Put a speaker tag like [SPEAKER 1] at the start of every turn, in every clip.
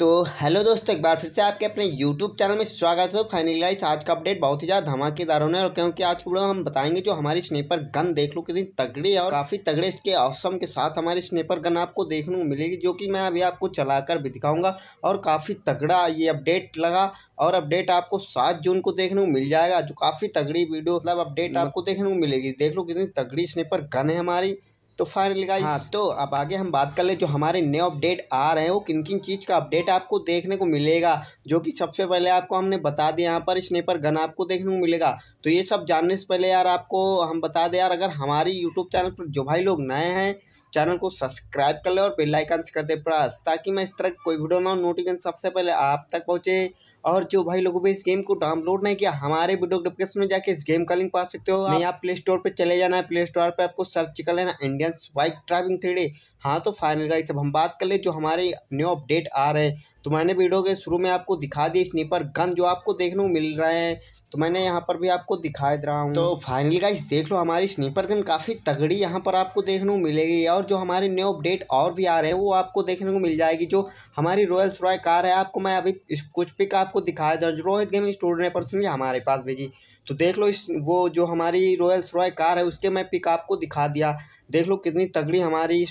[SPEAKER 1] तो हेलो दोस्तों एक बार फिर से आपके अपने यूट्यूब चैनल में स्वागत है फाइनली तो गाइस आज का अपडेट बहुत ही ज़्यादा धमाकेदार होने और क्योंकि आज की वीडियो हम बताएंगे जो हमारी स्नेपर गन देख लो कितनी तगड़ी है और काफ़ी तगड़े इसके औसम के साथ हमारी स्नेपर गन आपको देखने को मिलेगी जो कि मैं अभी आपको चलाकर भी दिखाऊंगा और काफ़ी तगड़ा ये अपडेट लगा और अपडेट आपको सात जून को देखने को मिल जाएगा जो काफ़ी तगड़ी वीडियो मतलब अपडेट हम्म। आपको देखने को मिलेगी देख लो कितनी तगड़ी स्नेपर गन है हमारी तो फाइनल गाइस हाँ। तो अब आगे हम बात कर ले जो हमारे नए अपडेट आ रहे हैं वो किन किन चीज़ का अपडेट आपको देखने को मिलेगा जो कि सबसे पहले आपको हमने बता दिया यहाँ पर स्नेपर गन आपको देखने को मिलेगा तो ये सब जानने से पहले यार आपको हम बता दें यार अगर हमारे यूट्यूब चैनल पर जो भाई लोग नए हैं चैनल को सब्सक्राइब कर ले और बेल आइकन से कर दे प्रेस ताकि मैं इस तरह कोई वीडियो ना नोटिफिकेशन सबसे पहले आप तक पहुँचे और जो भाई लोगों भी इस गेम को डाउनलोड नहीं किया हमारे वीडियो डिस्क्रिप्शन में जाके इस गेम का लिंक पा सकते हो आप प्ले स्टोर पर चले जाना है प्ले स्टोर पर आपको सर्च कर लेना इंडियन बाइक ड्राइविंग थ्री हाँ तो फाइनल गाइस अब हम बात कर ले जो हमारे न्यू अपडेट आ रहे हैं तो मैंने वीडियो के शुरू में आपको दिखा दी स्नीपर गन जो आपको देखने को मिल रहे हैं तो मैंने यहाँ पर भी आपको दिखा दे रहा हूँ तो फाइनल गाइस देख लो हमारी स्नीपर गन काफ़ी तगड़ी यहाँ पर आपको देखने को मिलेगी और जो हमारे न्यू अपडेट और भी आ रहे हैं वो आपको देखने को मिल जाएगी जो हमारी रॉयल रॉय कार है आपको मैं अभी कुछ पिक आपको दिखा दे जो रोहित गेम स्टूडेंट ने पर्सन हमारे पास भेजी तो देख लो इस वो जो हमारी रॉयल रॉय कार है उसके मैं पिक आपको दिखा दिया देख लो कितनी तगड़ी हमारी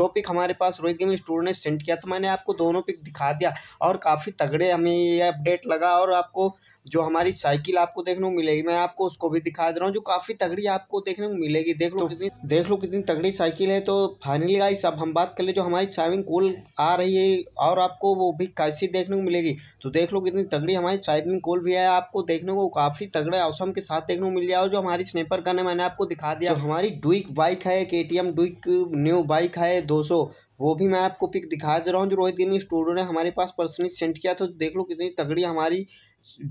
[SPEAKER 1] दो पिक हमारे पास रोहित गेमिंग स्टूडियो ने सेंड किया तो मैंने आपको दोनों पिक दिखा दिया और काफ़ी तगड़े हमें ये अपडेट लगा और आपको जो हमारी साइकिल आपको देखने को मिलेगी मैं आपको उसको भी दिखा दे रहा हूँ जो काफ़ी तगड़ी आपको देखने को मिलेगी देख लो तो, कितनी देख लो कितनी तगड़ी साइकिल है तो फाइनली गाइस अब हम बात कर ले जो हमारी साइविंग कोल आ रही है और आपको वो भी कैसी देखने को मिलेगी तो देख लो कितनी तगड़ी हमारी साइविंग कोल भी है आपको देखने को काफ़ी तगड़े अवसम के साथ देखने को मिल जाए और जो हमारी स्नेपर गन है मैंने आपको दिखा दिया हमारी डुइक बाइक है के टी न्यू बाइक है दो वो भी मैं आपको पिक दिखा दे रहा हूँ जो रोहित गेमिंग स्टूडियो ने हमारे पास पर्सनली सेंड किया था तो देख लो कितनी तगड़ी हमारी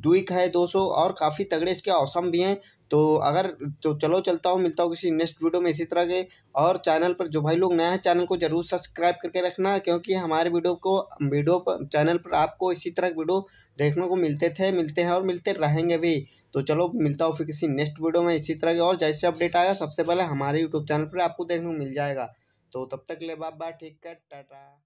[SPEAKER 1] डुइक है दो सौ और काफ़ी तगड़े इसके औसम भी हैं तो अगर तो चलो चलता हूँ मिलता हूँ किसी नेक्स्ट वीडियो में इसी तरह के और चैनल पर जो भाई लोग नया है चैनल को जरूर सब्सक्राइब करके रखना क्योंकि हमारे वीडियो को वीडियो पर चैनल पर आपको इसी तरह के वीडियो देखने को मिलते थे मिलते हैं और मिलते रहेंगे भी तो चलो मिलता हूँ फिर किसी नेक्स्ट वीडियो में इसी तरह के और जैसे अपडेट आएगा सबसे पहले हमारे यूट्यूब चैनल पर आपको देखने को मिल जाएगा तो तब तक ले बाबा ठीक है टाटा